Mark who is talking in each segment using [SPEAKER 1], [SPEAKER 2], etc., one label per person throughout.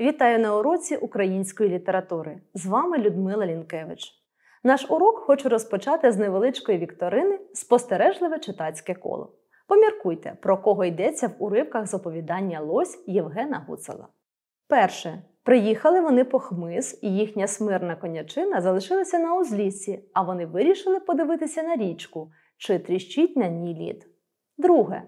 [SPEAKER 1] Вітаю на уроці української літератури. З вами Людмила Лінкевич. Наш урок хочу розпочати з невеличкої вікторини Спостережливе читацьке коло. Поміркуйте, про кого йдеться в уривках з оповідання Лось Євгена Гуцела. Перше. Приїхали вони по хмиз, і їхня смирна конячина залишилася на узліссі, а вони вирішили подивитися на річку чи тріщить на ній лід. Друге.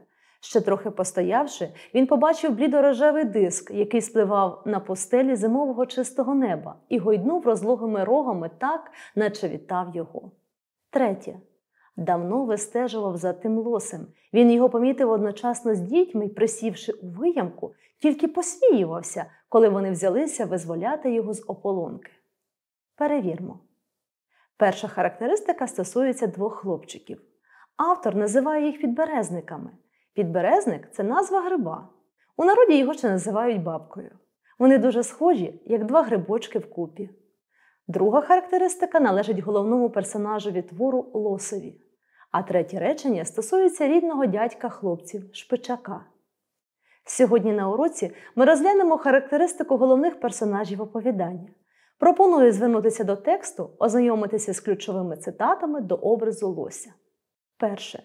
[SPEAKER 1] Ще трохи постоявши, він побачив блідорожевий диск, який спливав на постелі зимового чистого неба, і гойднув розлогими рогами так, наче вітав його. Третє. Давно вистежував за тим лосем. Він його помітив одночасно з дітьми і, присівши у виямку, тільки посміювався, коли вони взялися визволяти його з ополонки. Перевірмо. Перша характеристика стосується двох хлопчиків. Автор називає їх підберезниками. Підберезник це назва гриба. У народі його ще називають бабкою. Вони дуже схожі, як два грибочки вкупі. Друга характеристика належить головному персонажеві твору лосові, а третє речення стосується рідного дядька хлопців Шпичака. Сьогодні на уроці ми розглянемо характеристику головних персонажів оповідання. Пропоную звернутися до тексту, ознайомитися з ключовими цитатами до образу лося. Перше.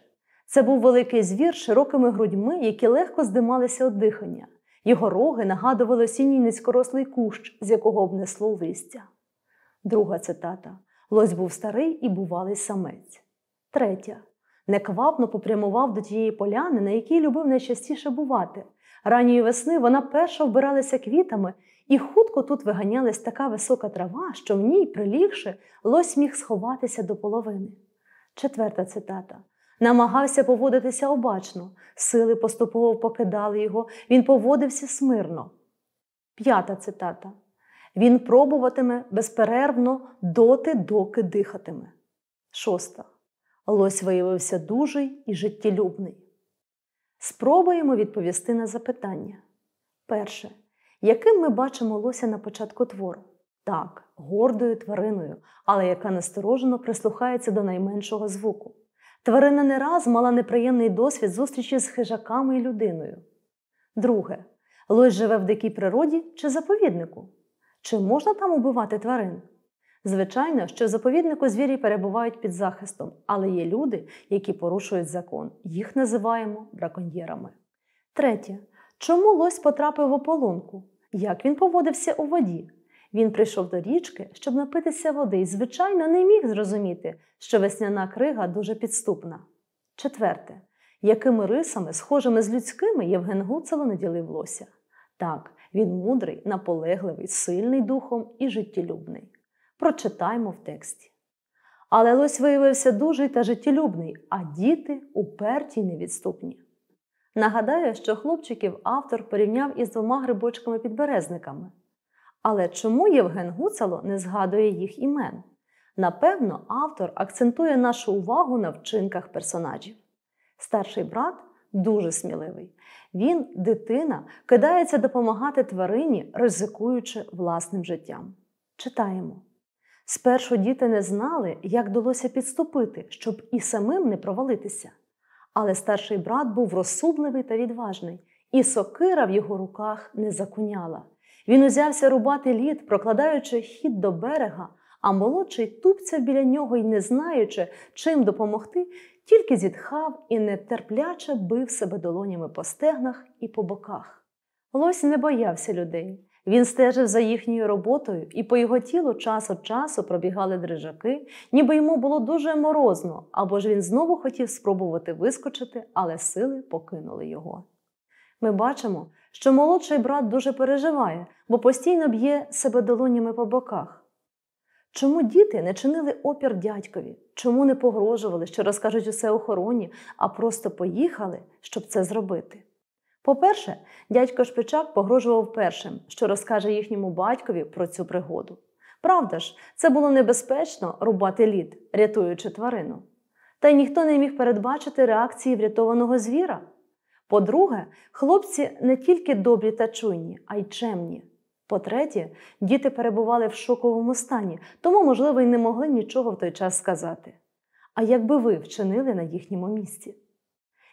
[SPEAKER 1] Це був великий звір з широкими грудьми, які легко здималися від дихання. Його роги нагадували осінній низькорослий кущ, з якого обнесло листя. Друга цитата Лось був старий і бувалий самець. Третя. Неквапно попрямував до тієї поляни, на якій любив найчастіше бувати. Ранньої весни вона перша вбиралася квітами, і хутко тут виганялась така висока трава, що в ній, прилігши, лось міг сховатися до половини. Четверта цитата намагався поводитися обачно, сили поступово покидали його, він поводився смирно. П'ята цитата. Він пробуватиме безперервно доти, доки дихатиме. Шоста. Лось виявився дужий і життєлюбний. Спробуємо відповісти на запитання. Перше. Яким ми бачимо лося на початку твору? Так, гордою твариною, але яка насторожено прислухається до найменшого звуку. Тварина не раз мала неприємний досвід зустрічі з хижаками і людиною. Друге, Лось живе в дикій природі чи заповіднику. Чи можна там убивати тварин? Звичайно, що в заповіднику звірі перебувають під захистом, але є люди, які порушують закон. Їх називаємо браконьєрами. Третє. Чому лось потрапив в ополонку? Як він поводився у воді? Він прийшов до річки, щоб напитися води, і, звичайно, не міг зрозуміти, що весняна крига дуже підступна. Четверте, якими рисами, схожими з людськими, Євген Гуцело наділив лося? Так, він мудрий, наполегливий, сильний духом і життєлюбний. Прочитаймо в тексті. Але лось виявився дужий та життєлюбний, а діти уперті й невідступні. Нагадаю, що хлопчиків автор порівняв із двома грибочками-підберезниками. Але чому Євген Гуцало не згадує їх імен? Напевно, автор акцентує нашу увагу на вчинках персонажів. Старший брат дуже сміливий. Він, дитина, кидається допомагати тварині, ризикуючи власним життям. Читаємо. Спершу діти не знали, як долося підступити, щоб і самим не провалитися. Але старший брат був розсудливий та відважний, і сокира в його руках не закуняла. Він узявся рубати лід, прокладаючи хід до берега, а молодший тупцяв біля нього й не знаючи, чим допомогти, тільки зітхав і нетерпляче бив себе долонями по стегнах і по боках. Лось не боявся людей. Він стежив за їхньою роботою, і по його тілу час від часу пробігали дрижаки, ніби йому було дуже морозно, або ж він знову хотів спробувати вискочити, але сили покинули його. Ми бачимо, що молодший брат дуже переживає, бо постійно б'є себе долонями по боках. Чому діти не чинили опір дядькові? Чому не погрожували, що розкажуть усе охороні, а просто поїхали, щоб це зробити? По-перше, дядько Шпичак погрожував першим, що розкаже їхньому батькові про цю пригоду. Правда ж, це було небезпечно рубати лід, рятуючи тварину. Та й ніхто не міг передбачити реакції врятованого звіра. По-друге, хлопці не тільки добрі та чуйні, а й чемні. По-третє, діти перебували в шоковому стані, тому, можливо, й не могли нічого в той час сказати. А якби ви вчинили на їхньому місці?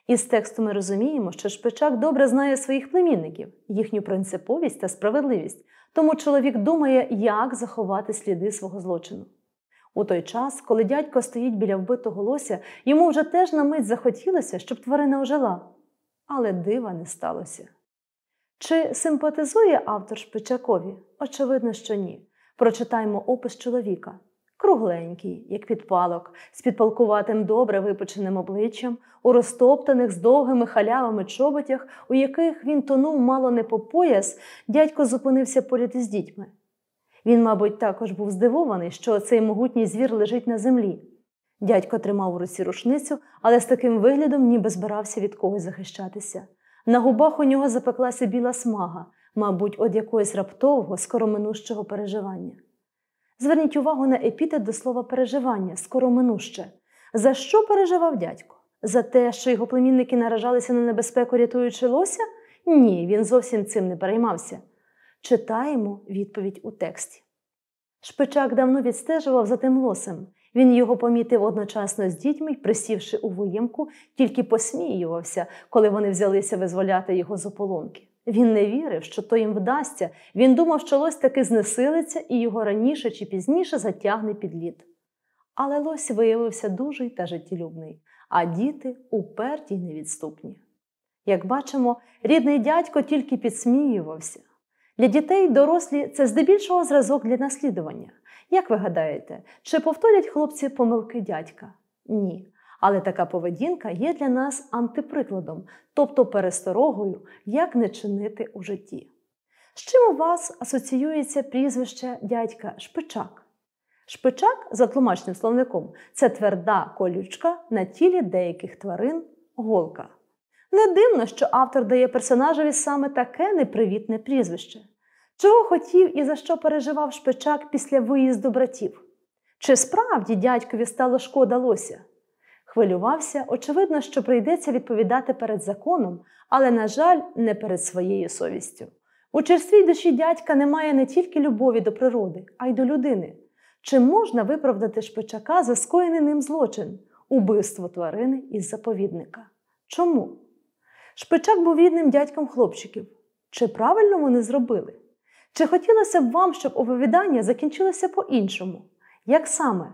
[SPEAKER 1] Із тексту ми розуміємо, що Шпичак добре знає своїх племінників, їхню принциповість та справедливість, тому чоловік думає, як заховати сліди свого злочину. У той час, коли дядько стоїть біля вбитого лося, йому вже теж на мить захотілося, щоб тварина ожила але дива не сталося. Чи симпатизує автор Шпичакові? Очевидно, що ні. Прочитаймо опис чоловіка. Кругленький, як підпалок, з підпалкуватим добре випеченим обличчям, у розтоптаних з довгими халявами чоботях, у яких він тонув мало не по пояс, дядько зупинився поряд із дітьми. Він, мабуть, також був здивований, що цей могутній звір лежить на землі. Дядько тримав у руці рушницю, але з таким виглядом ніби збирався від когось захищатися. На губах у нього запеклася біла смага, мабуть, від якогось раптового, скороминущого переживання. Зверніть увагу на епітет до слова переживання, скороминуще. За що переживав дядько? За те, що його племінники наражалися на небезпеку, рятуючи лося? Ні, він зовсім цим не переймався. Читаємо відповідь у тексті. Шпичак давно відстежував за тим лосем він його помітив одночасно з дітьми присівши у воємку, тільки посміювався, коли вони взялися визволяти його з ополонки. Він не вірив, що то їм вдасться. Він думав, що лось таки знесилиться і його раніше чи пізніше затягне під лід. Але лось виявився дужий та життєлюбний, а діти уперті й невідступні. Як бачимо, рідний дядько тільки підсміювався. Для дітей дорослі це здебільшого зразок для наслідування. Як ви гадаєте, чи повторять хлопці помилки дядька? Ні. Але така поведінка є для нас антиприкладом, тобто пересторогою, як не чинити у житті. З чим у вас асоціюється прізвище дядька Шпичак? Шпичак, за тлумачним словником, це тверда колючка на тілі деяких тварин голка. Не дивно, що автор дає персонажеві саме таке непривітне прізвище. Чого хотів і за що переживав Шпичак після виїзду братів? Чи справді дядькові стало шкода лося? Хвилювався, очевидно, що прийдеться відповідати перед законом, але, на жаль, не перед своєю совістю. У черствій душі дядька немає не тільки любові до природи, а й до людини. Чи можна виправдати Шпичака за скоєний ним злочин убивство тварини із заповідника? Чому? Шпичак був рідним дядьком хлопчиків. Чи правильно вони зробили? Чи хотілося б вам, щоб оповідання закінчилося по-іншому? Як саме?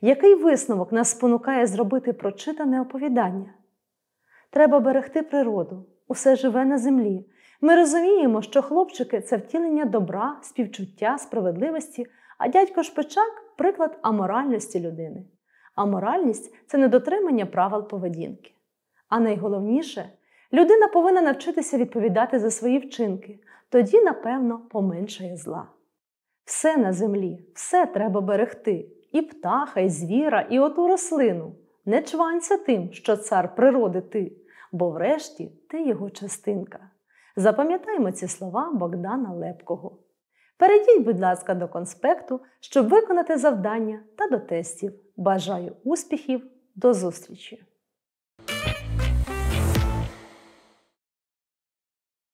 [SPEAKER 1] Який висновок нас спонукає зробити прочитане оповідання? Треба берегти природу, усе живе на землі. Ми розуміємо, що хлопчики це втілення добра, співчуття, справедливості, а дядько Шпичак приклад аморальності людини. Аморальність це недотримання правил поведінки. А найголовніше Людина повинна навчитися відповідати за свої вчинки, тоді, напевно, поменшає зла. Все на землі, все треба берегти і птаха, і звіра, і оту рослину. Не чванься тим, що цар природи ти, бо врешті ти його частинка. Запам'ятаймо ці слова Богдана Лепкого. Перейдіть, будь ласка, до конспекту, щоб виконати завдання та до тестів. Бажаю успіхів, до зустрічі!